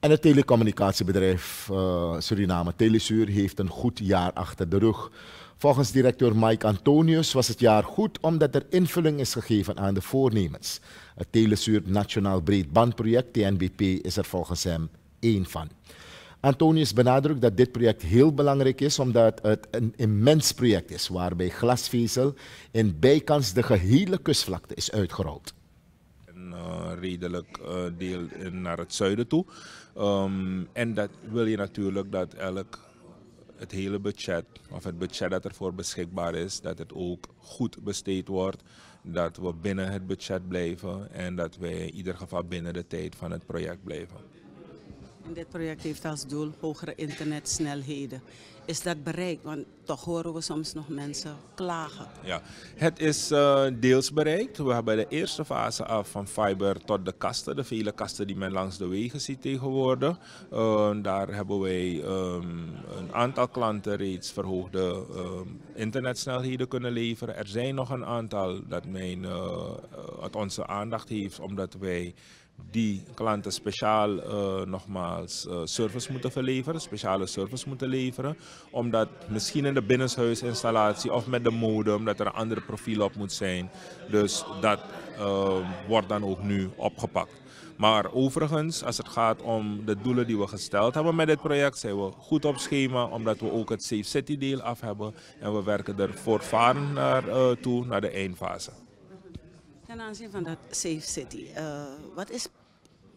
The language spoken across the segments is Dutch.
En het telecommunicatiebedrijf eh, Suriname Telesuur heeft een goed jaar achter de rug. Volgens directeur Mike Antonius was het jaar goed omdat er invulling is gegeven aan de voornemens. Het Telesuur Nationaal Breedbandproject, TNBP, is er volgens hem één van. Antonius benadrukt dat dit project heel belangrijk is omdat het een immens project is waarbij glasvezel in bijkans de gehele kustvlakte is uitgerold. Eh, redelijk eh, deel naar het zuiden toe. Ehm, en dat wil je natuurlijk dat elk het hele budget, of het budget dat ervoor beschikbaar is, dat het ook goed besteed wordt. Dat we binnen het budget blijven en dat wij in ieder geval binnen de tijd van het project blijven. En dit project heeft als doel hogere internetsnelheden is dat bereikt? Want toch horen we soms nog mensen klagen. Ja, het is eh, deels bereikt. We hebben de eerste fase af van fiber tot de kasten, de vele kasten die men langs de wegen ziet tegenwoordig. Eh, daar hebben wij ehm, een aantal klanten reeds verhoogde ehm, internetsnelheden kunnen leveren. Er zijn nog een aantal dat men uh, uit onze aandacht heeft, omdat wij die klanten speciaal nogmaals service moeten verleveren, speciale service moeten leveren omdat misschien in de binnenshuisinstallatie of met de modem dat er een ander profiel op moet zijn. Dus dat ehm, wordt dan ook nu opgepakt. Maar overigens, als het gaat om de doelen die we gesteld hebben met dit project, zijn we goed op schema, omdat we ook het Safe City deel af hebben. En we werken er voortvarend naar, eh, toe, naar de eindfase. Ten aanzien van dat Safe City, eh, wat is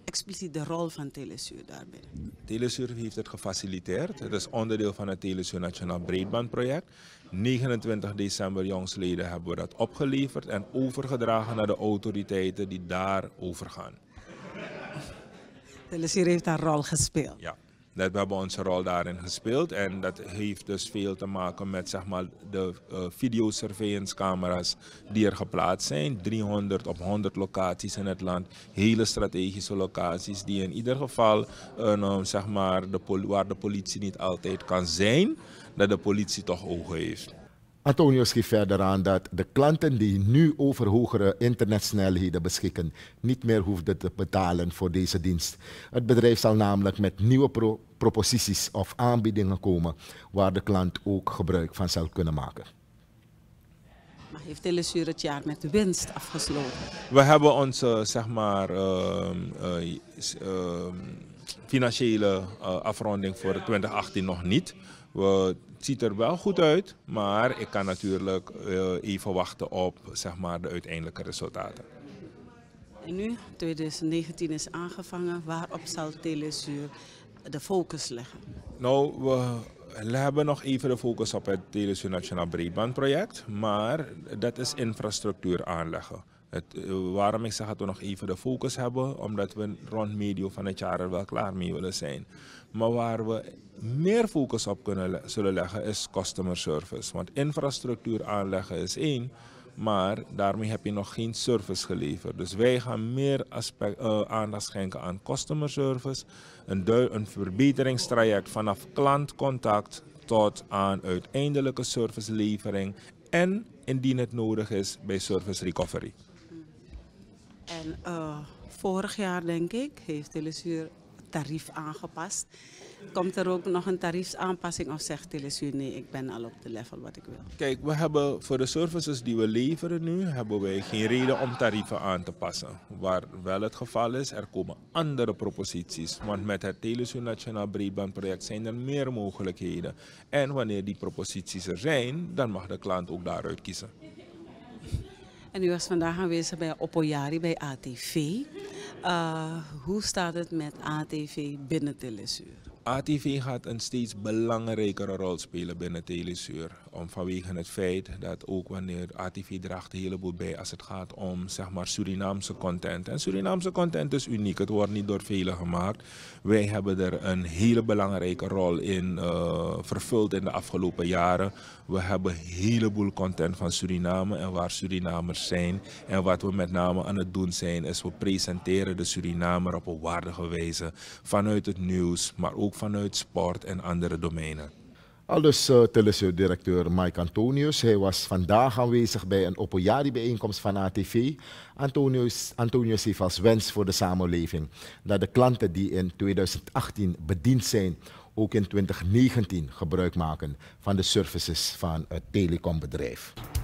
expliciet de rol van Telesur daarbij? Telesur heeft het gefaciliteerd. Het is onderdeel van het Telesur Nationaal Breedbandproject. 29 december jongsleden hebben we dat opgeleverd en overgedragen naar de autoriteiten die daarover gaan. Telesur heeft een rol gespeeld. Ja. Dat we hebben onze rol daarin gespeeld en dat heeft dus veel te maken met zeg maar, de uh, videosurveillancecamera's die er geplaatst zijn. 300 op 100 locaties in het land, hele strategische locaties die in ieder geval uh, zeg maar, de waar de politie niet altijd kan zijn, dat de politie toch ogen heeft. Antonio geeft verder aan dat de klanten die nu over hogere internetsnelheden beschikken, niet meer hoefden te betalen voor deze dienst. Het bedrijf zal namelijk met nieuwe proposities of aanbiedingen komen waar de klant ook gebruik van zal kunnen maken. Maar heeft TeleSur het jaar met winst afgesloten? We hebben onze zeg maar, ehm, eh, ehm, financiële eh, afronding voor 2018 nog niet we, eh, het ziet er wel goed uit, maar ik kan natuurlijk eh, even wachten op zeg maar, de uiteindelijke resultaten. En nu, 2019 is aangevangen, waarop zal Telezuur de focus leggen? Nou, we hebben nog even de focus op het Telezuur Nationaal Breedbandproject, maar dat is infrastructuur aanleggen. Het, eh, waarom ik zeg dat we nog even de focus hebben, omdat we rond medio van het jaar er wel klaar mee willen zijn. Maar waar we meer focus op kunnen, zullen leggen is customer service. Want infrastructuur aanleggen is één, maar daarmee heb je nog geen service geleverd. Dus wij gaan meer aspect, eh, aandacht schenken aan customer service, een, een verbeteringstraject vanaf klantcontact tot aan uiteindelijke servicelevering en indien het nodig is bij service recovery. En eh, vorig jaar, denk ik, heeft Telesuur het tarief aangepast. Komt er ook nog een tariefsaanpassing of zegt Telesuur nee, ik ben al op de level wat ik wil? Kijk, we hebben voor de services die we leveren nu, hebben wij geen reden om tarieven aan te passen. Waar wel het geval is, er komen andere proposities. Want met het Telesuur Nationaal Breedbandproject zijn er meer mogelijkheden. En wanneer die proposities er zijn, dan mag de klant ook daaruit kiezen. En u was vandaag aanwezig bij Yari, bij ATV. Eh, hoe staat het met ATV binnen Tillisuur? ATV gaat een steeds belangrijkere rol spelen binnen Telesuur. Om, vanwege het feit dat ook wanneer ATV draagt een heleboel bij als het gaat om zeg maar, Surinaamse content. En Surinaamse content is uniek, het wordt niet door velen gemaakt. Wij hebben er een hele belangrijke rol in eh, vervuld in de afgelopen jaren. We hebben een heleboel content van Suriname en waar Surinamers zijn. En wat we met name aan het doen zijn is we presenteren de Surinamer op een waardige wijze vanuit het nieuws, maar ook vanuit sport en andere domeinen. Aldus uh, eh, directeur Mike Antonius. Hij was vandaag aanwezig bij een Opoyari-bijeenkomst van ATV. Antonius, Antonius heeft als wens voor de samenleving dat de klanten die in 2018 bediend zijn, ook in 2019 gebruik maken van de services van het telecombedrijf.